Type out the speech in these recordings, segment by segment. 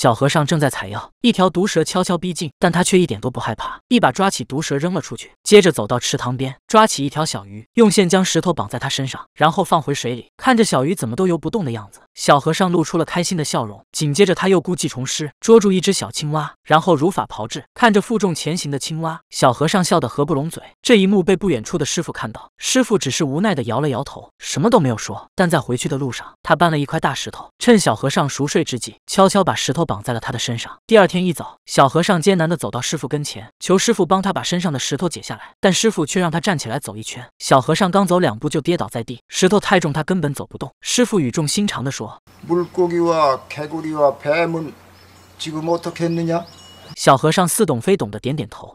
小和尚正在采药，一条毒蛇悄悄逼近，但他却一点都不害怕，一把抓起毒蛇扔了出去。接着走到池塘边，抓起一条小鱼，用线将石头绑在他身上，然后放回水里。看着小鱼怎么都游不动的样子，小和尚露出了开心的笑容。紧接着他又故技重施，捉住一只小青蛙，然后如法炮制。看着负重前行的青蛙，小和尚笑得合不拢嘴。这一幕被不远处的师傅看到，师傅只是无奈地摇了摇头，什么都没有说。但在回去的路上，他搬了一块大石头，趁小和尚熟睡之际，悄悄把石头。绑在了他的身上。第二天一早，小和尚艰难地走到师傅跟前，求师傅帮他把身上的石头解下来。但师傅却让他站起来走一圈。小和尚刚走两步就跌倒在地，石头太重，他根本走不动。师傅语重心长地说：“小和尚似懂非懂的点点头。”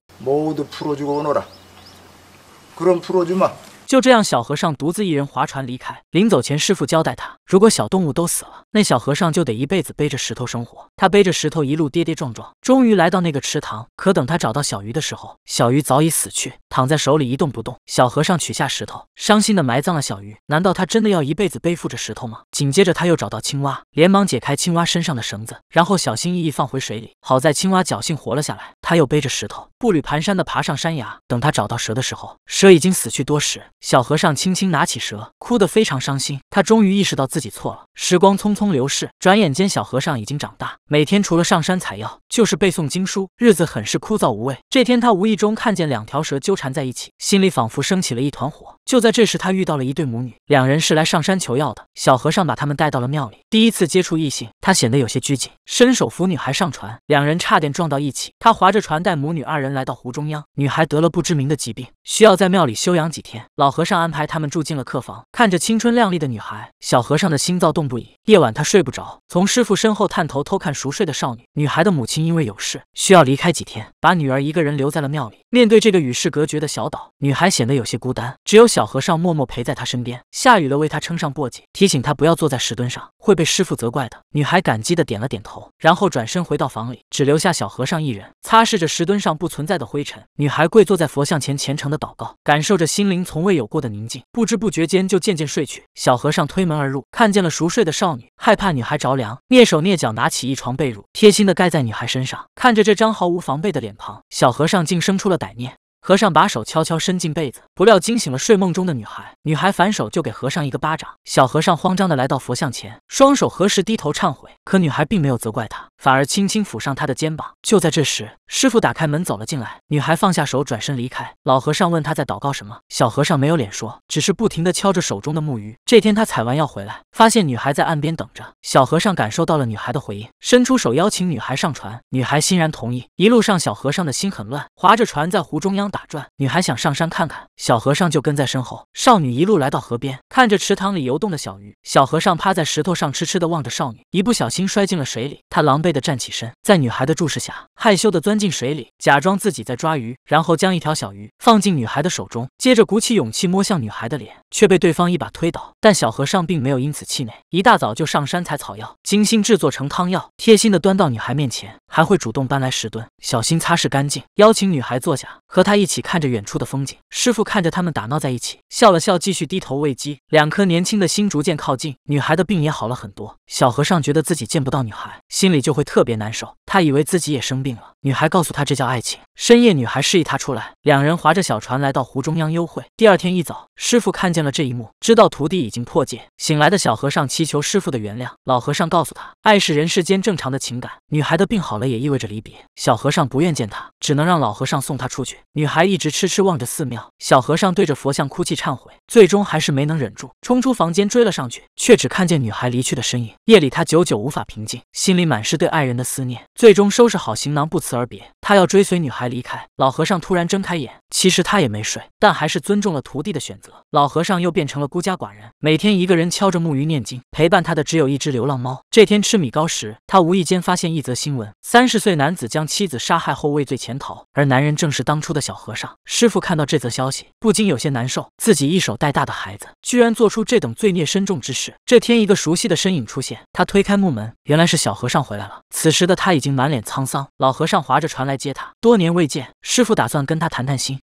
就这样，小和尚独自一人划船离开。临走前，师傅交代他：如果小动物都死了，那小和尚就得一辈子背着石头生活。他背着石头一路跌跌撞撞，终于来到那个池塘。可等他找到小鱼的时候，小鱼早已死去，躺在手里一动不动。小和尚取下石头，伤心的埋葬了小鱼。难道他真的要一辈子背负着石头吗？紧接着，他又找到青蛙，连忙解开青蛙身上的绳子，然后小心翼翼放回水里。好在青蛙侥幸活了下来。他又背着石头，步履蹒跚地爬上山崖。等他找到蛇的时候，蛇已经死去多时。小和尚轻轻拿起蛇，哭得非常伤心。他终于意识到自己错了。时光匆匆流逝，转眼间小和尚已经长大。每天除了上山采药，就是背诵经书，日子很是枯燥无味。这天，他无意中看见两条蛇纠缠在一起，心里仿佛升起了一团火。就在这时，他遇到了一对母女，两人是来上山求药的。小和尚把他们带到了庙里。第一次接触异性，他显得有些拘谨，伸手扶女孩上船，两人差点撞到一起。他滑。着船带母女二人来到湖中央，女孩得了不知名的疾病，需要在庙里休养几天。老和尚安排他们住进了客房。看着青春靓丽的女孩，小和尚的心躁动不已。夜晚他睡不着，从师傅身后探头偷看熟睡的少女。女孩的母亲因为有事需要离开几天，把女儿一个人留在了庙里。面对这个与世隔绝的小岛，女孩显得有些孤单。只有小和尚默默陪在她身边，下雨了为她撑上簸箕，提醒她不要坐在石墩上，会被师傅责怪的。女孩感激的点了点头，然后转身回到房里，只留下小和尚一人擦。擦拭着石墩上不存在的灰尘，女孩跪坐在佛像前虔诚的祷告，感受着心灵从未有过的宁静，不知不觉间就渐渐睡去。小和尚推门而入，看见了熟睡的少女，害怕女孩着凉，蹑手蹑脚拿起一床被褥，贴心的盖在女孩身上。看着这张毫无防备的脸庞，小和尚竟生出了歹念。和尚把手悄悄伸进被子。不料惊醒了睡梦中的女孩，女孩反手就给和尚一个巴掌，小和尚慌张的来到佛像前，双手合十，低头忏悔。可女孩并没有责怪他，反而轻轻抚上他的肩膀。就在这时，师傅打开门走了进来，女孩放下手，转身离开。老和尚问他在祷告什么，小和尚没有脸说，只是不停的敲着手中的木鱼。这天他采完药回来，发现女孩在岸边等着。小和尚感受到了女孩的回应，伸出手邀请女孩上船，女孩欣然同意。一路上，小和尚的心很乱，划着船在湖中央打转。女孩想上山看看。小和尚就跟在身后，少女一路来到河边，看着池塘里游动的小鱼。小和尚趴在石头上痴痴地望着少女，一不小心摔进了水里。他狼狈地站起身，在女孩的注视下。害羞的钻进水里，假装自己在抓鱼，然后将一条小鱼放进女孩的手中，接着鼓起勇气摸向女孩的脸，却被对方一把推倒。但小和尚并没有因此气馁，一大早就上山采草药，精心制作成汤药，贴心的端到女孩面前，还会主动搬来石墩，小心擦拭干净，邀请女孩坐下，和他一起看着远处的风景。师傅看着他们打闹在一起，笑了笑，继续低头喂鸡。两颗年轻的心逐渐靠近，女孩的病也好了很多。小和尚觉得自己见不到女孩，心里就会特别难受。他以为自己也生病了。女孩告诉他，这叫爱情。深夜，女孩示意他出来，两人划着小船来到湖中央幽会。第二天一早，师傅看见了这一幕，知道徒弟已经破戒。醒来的小和尚祈求师傅的原谅。老和尚告诉他，爱是人世间正常的情感。女孩的病好了，也意味着离别。小和尚不愿见她，只能让老和尚送她出去。女孩一直痴痴望着寺庙。小和尚对着佛像哭泣忏悔，最终还是没能忍住，冲出房间追了上去，却只看见女孩离去的身影。夜里，他久久无法平静，心里满是对爱人的思念。最终收拾好行囊，不辞而别。他要追随女孩离开。老和尚突然睁开眼，其实他也没睡，但还是尊重了徒弟的选择。老和尚又变成了孤家寡人，每天一个人敲着木鱼念经，陪伴他的只有一只流浪猫。这天吃米糕时，他无意间发现一则新闻：三十岁男子将妻子杀害后畏罪潜逃，而男人正是当初的小和尚。师傅看到这则消息，不禁有些难受，自己一手带大的孩子，居然做出这等罪孽深重之事。这天，一个熟悉的身影出现，他推开木门，原来是小和尚回来了。此时的他已经。满脸沧桑，老和尚划着船来接他。多年未见，师傅打算跟他谈谈心。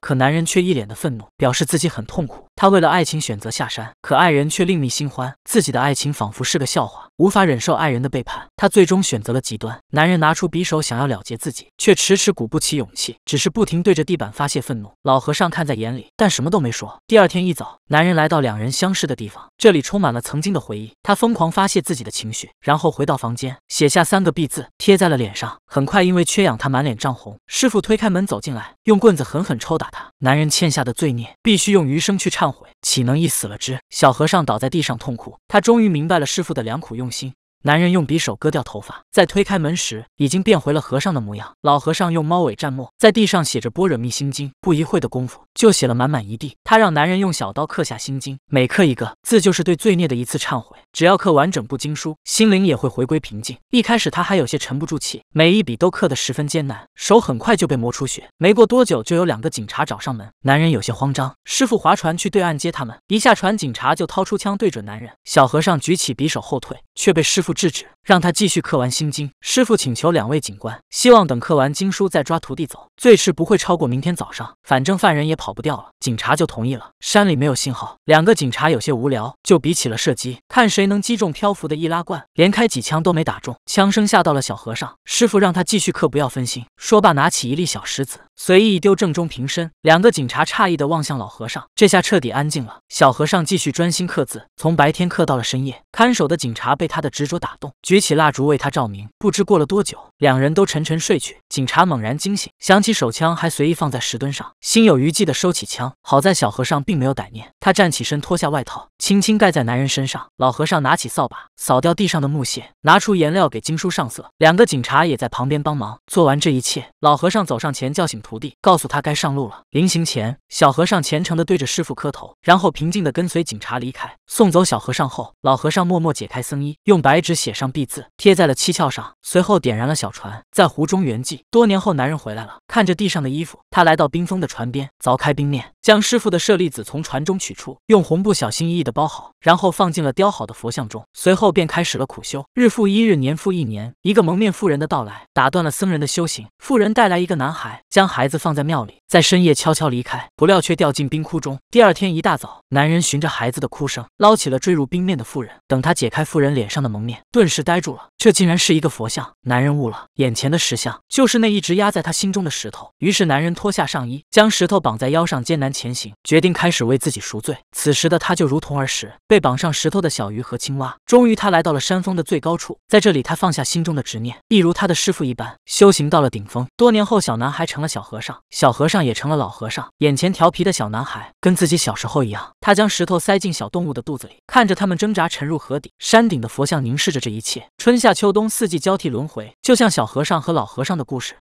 可男人却一脸的愤怒，表示自己很痛苦。他为了爱情选择下山，可爱人却另觅新欢，自己的爱情仿佛是个笑话。无法忍受爱人的背叛，他最终选择了极端。男人拿出匕首想要了结自己，却迟迟鼓不起勇气，只是不停对着地板发泄愤怒。老和尚看在眼里，但什么都没说。第二天一早，男人来到两人相识的地方，这里充满了曾经的回忆。他疯狂发泄自己的情绪，然后回到房间写下三个“必”字，贴在了脸上。很快，因为缺氧，他满脸涨红。师傅推开门走进来，用棍子狠狠抽打他。男人欠下的罪孽，必须用余生去忏悔，岂能一死了之？小和尚倒在地上痛哭，他终于明白了师傅的良苦用心。aussi. 男人用匕首割掉头发，在推开门时已经变回了和尚的模样。老和尚用猫尾蘸墨，在地上写着《般若密心经》，不一会的功夫就写了满满一地。他让男人用小刀刻下心经，每刻一个字就是对罪孽的一次忏悔。只要刻完整部经书，心灵也会回归平静。一开始他还有些沉不住气，每一笔都刻得十分艰难，手很快就被磨出血。没过多久就有两个警察找上门，男人有些慌张。师傅划船去对岸接他们，一下船警察就掏出枪对准男人。小和尚举起匕首后退，却被师傅。不制止，让他继续刻完心经。师傅请求两位警官，希望等刻完经书再抓徒弟走，最迟不会超过明天早上。反正犯人也跑不掉了，警察就同意了。山里没有信号，两个警察有些无聊，就比起了射击，看谁能击中漂浮的易拉罐。连开几枪都没打中，枪声吓到了小和尚。师傅让他继续刻，不要分心。说罢，拿起一粒小石子，随意一丢，正中瓶身。两个警察诧异地望向老和尚，这下彻底安静了。小和尚继续专心刻字，从白天刻到了深夜。看守的警察被他的执着。打动，举起蜡烛为他照明。不知过了多久，两人都沉沉睡去。警察猛然惊醒，想起手枪还随意放在石墩上，心有余悸的收起枪。好在小和尚并没有歹念，他站起身，脱下外套，轻轻盖在男人身上。老和尚拿起扫把，扫掉地上的木屑，拿出颜料给经书上色。两个警察也在旁边帮忙。做完这一切，老和尚走上前叫醒徒弟，告诉他该上路了。临行前，小和尚虔诚的对着师傅磕头，然后平静的跟随警察离开。送走小和尚后，老和尚默默解开僧衣，用白纸。只写上“必”字，贴在了七窍上，随后点燃了小船，在湖中圆寂。多年后，男人回来了，看着地上的衣服，他来到冰封的船边，凿开冰面。将师傅的舍利子从船中取出，用红布小心翼翼地包好，然后放进了雕好的佛像中。随后便开始了苦修，日复一日，年复一年。一个蒙面妇人的到来打断了僧人的修行。妇人带来一个男孩，将孩子放在庙里，在深夜悄悄离开。不料却掉进冰窟中。第二天一大早，男人循着孩子的哭声捞起了坠入冰面的妇人。等他解开妇人脸上的蒙面，顿时呆住了，这竟然是一个佛像！男人悟了，眼前的石像就是那一直压在他心中的石头。于是男人脱下上衣，将石头绑在腰上，艰难。前行，决定开始为自己赎罪。此时的他就如同儿时被绑上石头的小鱼和青蛙。终于，他来到了山峰的最高处，在这里，他放下心中的执念，一如他的师傅一般修行到了顶峰。多年后，小男孩成了小和尚，小和尚也成了老和尚。眼前调皮的小男孩跟自己小时候一样，他将石头塞进小动物的肚子里，看着他们挣扎沉入河底。山顶的佛像凝视着这一切，春夏秋冬四季交替轮回，就像小和尚和老和尚的故事。